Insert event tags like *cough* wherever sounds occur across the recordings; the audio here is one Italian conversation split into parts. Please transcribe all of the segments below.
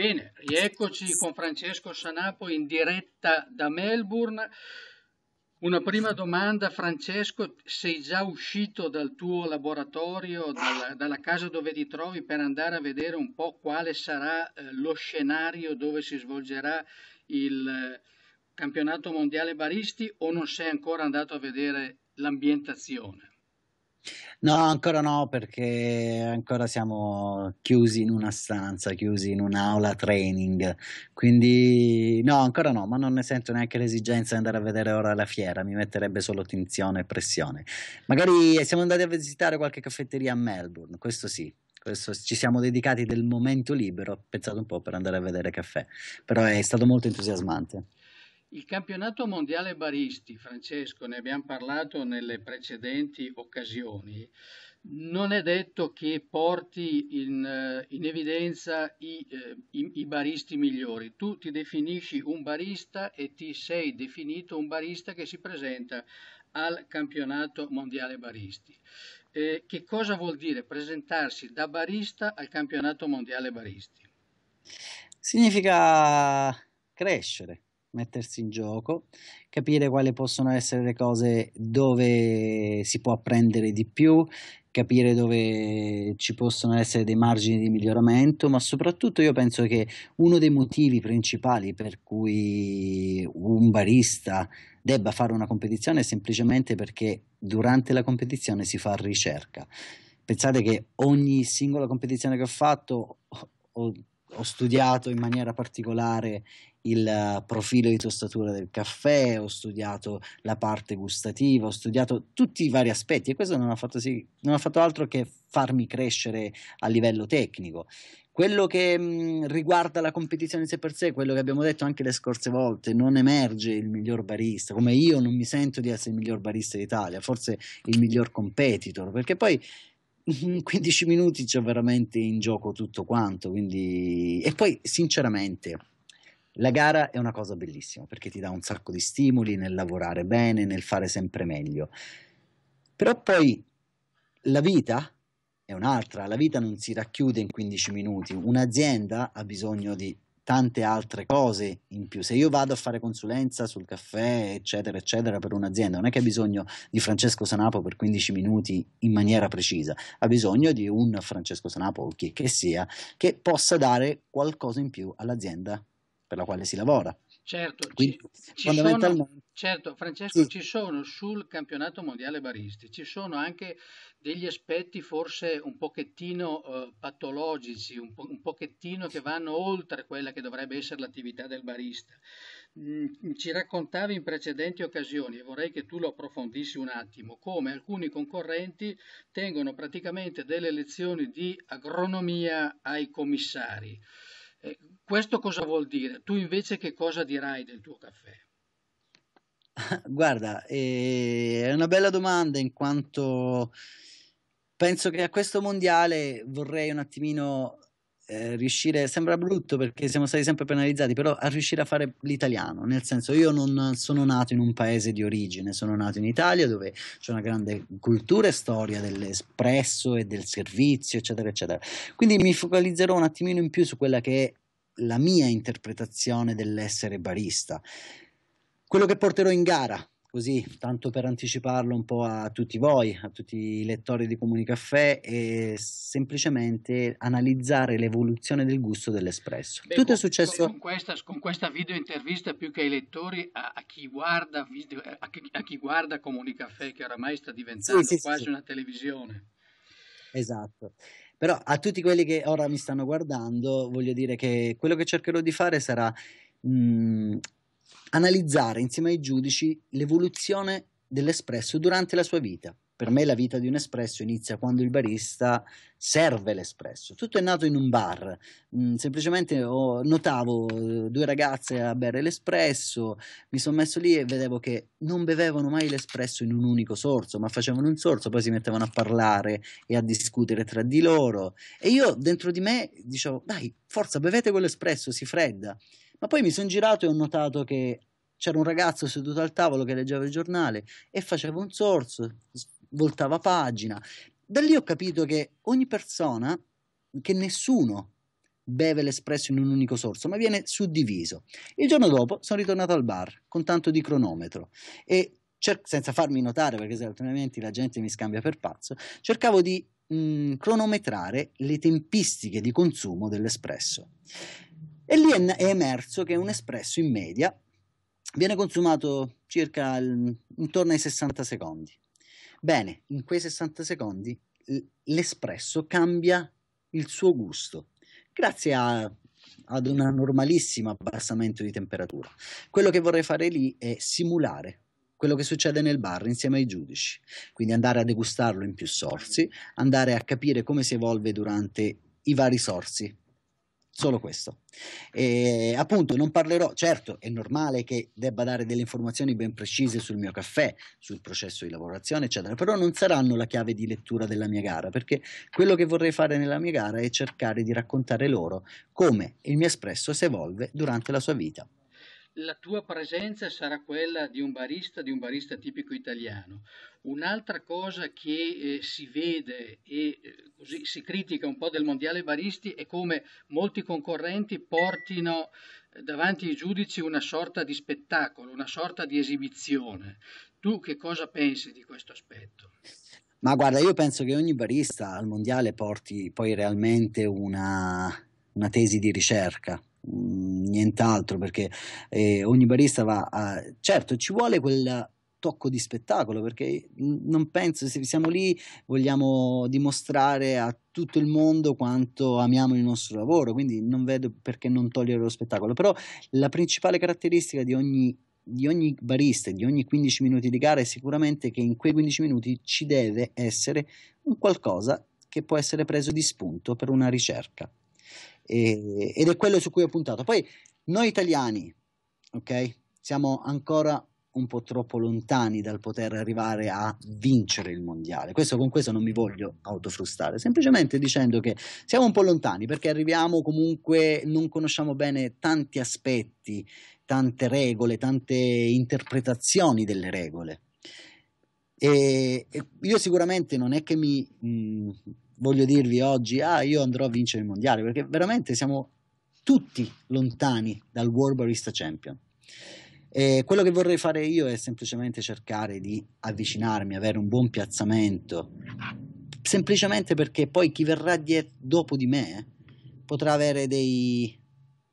Bene, rieccoci con Francesco Sanapo in diretta da Melbourne. Una prima domanda, Francesco, sei già uscito dal tuo laboratorio, dalla, dalla casa dove ti trovi per andare a vedere un po' quale sarà eh, lo scenario dove si svolgerà il eh, campionato mondiale baristi o non sei ancora andato a vedere l'ambientazione? No, ancora no, perché ancora siamo chiusi in una stanza, chiusi in un'aula training. Quindi no, ancora no, ma non ne sento neanche l'esigenza di andare a vedere ora la fiera, mi metterebbe solo tensione e pressione. Magari eh, siamo andati a visitare qualche caffetteria a Melbourne, questo sì. Questo, ci siamo dedicati del momento libero, pensate un po' per andare a vedere caffè, però è stato molto entusiasmante. Il campionato mondiale baristi, Francesco, ne abbiamo parlato nelle precedenti occasioni, non è detto che porti in, eh, in evidenza i, eh, i, i, baristi migliori. Tu ti definisci un barista e ti sei definito un barista che si presenta al campionato mondiale baristi. Eh, che cosa vuol dire presentarsi da barista al campionato mondiale baristi? Significa crescere mettersi in gioco, capire quali possono essere le cose dove si può apprendere di più, capire dove ci possono essere dei margini di miglioramento, ma soprattutto io penso che uno dei motivi principali per cui un barista debba fare una competizione è semplicemente perché durante la competizione si fa ricerca. Pensate che ogni singola competizione che ho fatto ho ho studiato in maniera particolare il eh, profilo di tostatura del caffè, ho studiato la parte gustativa, ho studiato tutti i vari aspetti e questo non ha fatto, sì, non ha fatto altro che farmi crescere a livello tecnico. Quello che mh, mm, riguarda la competizione in sé per sé, quello che abbiamo detto anche le scorse volte, non emerge il miglior barista, come io non mi sento di essere il miglior barista d'Italia, forse il miglior competitor, perché poi 15 mm-hmm, *laughs* minuti c'è veramente in gioco tutto quanto. Quindi... E poi, sinceramente, la gara è una cosa bellissima perché ti dà un sacco di stimoli nel lavorare bene, nel fare sempre meglio. Però poi la vita è un'altra, la vita non si racchiude in 15 minuti. Un'azienda ha bisogno di tante altre cose in più. Se io vado a fare consulenza sul caffè, eccetera, eccetera, per un'azienda, non è che ha bisogno di Francesco Sanapo per 15 minuti in maniera precisa, ha bisogno di un Francesco Sanapo o chi che sia, che possa dare qualcosa in più all'azienda per la quale si lavora. Certo, Quindi, ci, ci fondamentalmente Certo, Francesco, ci sono sul campionato mondiale baristi, ci sono anche degli aspetti forse un pochettino eh, patologici, un, po- un, pochettino che vanno oltre quella che dovrebbe essere l'attività del barista. Mm, ci raccontavi in precedenti occasioni, e vorrei che tu lo approfondissi un attimo, come alcuni concorrenti tengono praticamente delle lezioni di agronomia ai commissari. Eh, questo cosa vuol dire? Tu invece che cosa dirai del tuo caffè? *laughs* Guarda, eh, è una bella domanda in quanto penso che a questo mondiale vorrei un attimino eh, riuscire, sembra brutto perché siamo stati sempre penalizzati, però a riuscire a fare l'italiano, nel senso io non sono nato in un paese di origine, sono nato in Italia dove c'è una grande cultura e storia dell'espresso e del servizio, eccetera, eccetera. Quindi mi focalizzerò un attimino in più su quella che è la mia interpretazione dell'essere barista quello che porterò in gara, così tanto per anticiparlo un po' a tutti voi, a tutti i lettori di Comunicaffè, è semplicemente analizzare l'evoluzione del gusto dell'espresso. Beh, Tutto con, è successo... Con questa, con questa video intervista più che ai lettori, a, a chi, guarda video, a, a chi guarda Comunicaffè, che oramai sta diventando sì, sì, quasi sì. una televisione. Esatto però a tutti quelli che ora mi stanno guardando voglio dire che quello che cercherò di fare sarà mh, mm, analizzare insieme ai giudici l'evoluzione dell'espresso durante la sua vita. Per me la vita di un espresso inizia quando il barista serve l'espresso. Tutto è nato in un bar. Mm, semplicemente oh, notavo eh, due ragazze a bere l'espresso, mi sono messo lì e vedevo che non bevevano mai l'espresso in un unico sorso, ma facevano un sorso, poi si mettevano a parlare e a discutere tra di loro. E io dentro di me dicevo, dai, forza, bevete quell'espresso, si fredda. Ma poi mi sono girato e ho notato che c'era un ragazzo seduto al tavolo che leggeva il giornale e faceva un sorso, voltava pagina. Da lì ho capito che ogni persona, che nessuno beve l'espresso in un unico sorso, ma viene suddiviso. Il giorno dopo sono ritornato al bar con tanto di cronometro e cer- senza farmi notare, perché altrimenti la gente mi scambia per pazzo, cercavo di mh, mhmm, cronometrare le tempistiche di consumo dell'espresso. E lì è, è emerso che un espresso in media viene consumato circa il, intorno ai 60 secondi. Bene, in quei 60 secondi l'espresso cambia il suo gusto grazie a, ad un normalissimo abbassamento di temperatura. Quello che vorrei fare lì è simulare quello che succede nel bar insieme ai giudici, quindi andare a degustarlo in più sorsi, andare a capire come si evolve durante i vari sorsi solo questo. E, appunto, non parlerò, certo, è normale che debba dare delle informazioni ben precise sul mio caffè, sul processo di lavorazione, eccetera, però non saranno la chiave di lettura della mia gara, perché quello che vorrei fare nella mia gara è cercare di raccontare loro come il mio espresso si evolve durante la sua vita la tua presenza sarà quella di un barista, di un barista tipico italiano. Un'altra cosa che eh, si vede e eh, così si critica un po' del mondiale baristi è come molti concorrenti portino eh, davanti ai giudici una sorta di spettacolo, una sorta di esibizione. Tu che cosa pensi di questo aspetto? Ma guarda, io penso che ogni barista al mondiale porti poi realmente una, una tesi di ricerca, Mm, nient'altro perché eh, ogni barista va a certo ci vuole quel tocco di spettacolo perché mm, non penso se siamo lì vogliamo dimostrare a tutto il mondo quanto amiamo il nostro lavoro quindi non vedo perché non togliere lo spettacolo però la principale caratteristica di ogni di ogni barista, di ogni 15 minuti di gara è sicuramente che in quei 15 minuti ci deve essere un qualcosa che può essere preso di spunto per una ricerca. E, ed è quello su cui ho puntato. Poi noi italiani, ok, siamo ancora un po' troppo lontani dal poter arrivare a vincere il mondiale. Questo, con questo non mi voglio autofrustare, semplicemente dicendo che siamo un po' lontani perché arriviamo comunque, non conosciamo bene tanti aspetti, tante regole, tante interpretazioni delle regole. E, e io sicuramente non è che mi... Mh, mm, voglio dirvi oggi, ah io andrò a vincere il mondiale, perché veramente siamo tutti lontani dal World Barista Champion. E quello che vorrei fare io è semplicemente cercare di avvicinarmi, avere un buon piazzamento, semplicemente perché poi chi verrà dietro, dopo di me eh, potrà avere dei,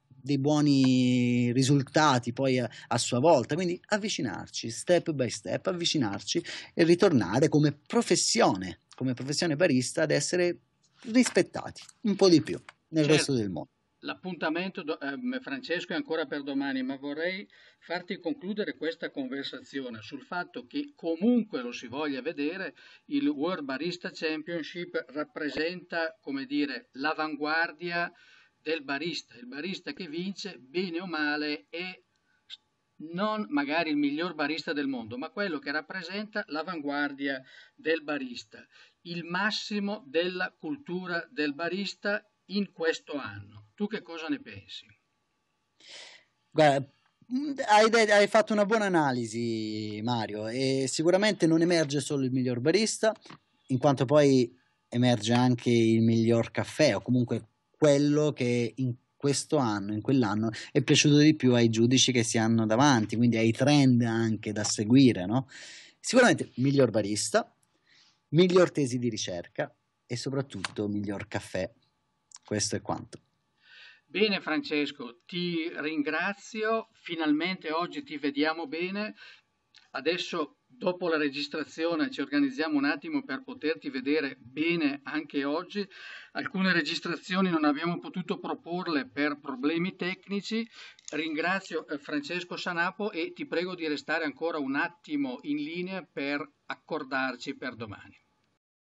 dei buoni risultati poi a, a, sua volta, quindi avvicinarci step by step, avvicinarci e ritornare come professione come professione barista ad essere rispettati un po' di più nel certo. resto del mondo. L'appuntamento, eh, Francesco, è ancora per domani, ma vorrei farti concludere questa conversazione sul fatto che comunque lo si voglia vedere, il World Barista Championship rappresenta, come dire, l'avanguardia del barista. Il barista che vince, bene o male, è non magari il miglior barista del mondo, ma quello che rappresenta l'avanguardia del barista, il massimo della cultura del barista in questo anno. Tu che cosa ne pensi? Guarda, mm, hai, hai, fatto una buona analisi, Mario, e sicuramente non emerge solo il miglior barista, in quanto poi emerge anche il miglior caffè o comunque quello che in questo anno, in quell'anno, è piaciuto di più ai giudici che si hanno davanti, quindi ai trend anche da seguire, no? Sicuramente miglior barista, miglior tesi di ricerca e soprattutto miglior caffè. Questo è quanto. Bene Francesco, ti ringrazio, finalmente oggi ti vediamo bene. Adesso Dopo la registrazione ci organizziamo un attimo per poterti vedere bene anche oggi. Alcune registrazioni non abbiamo potuto proporle per problemi tecnici. Ringrazio eh, Francesco Sanapo e ti prego di restare ancora un attimo in linea per accordarci per domani.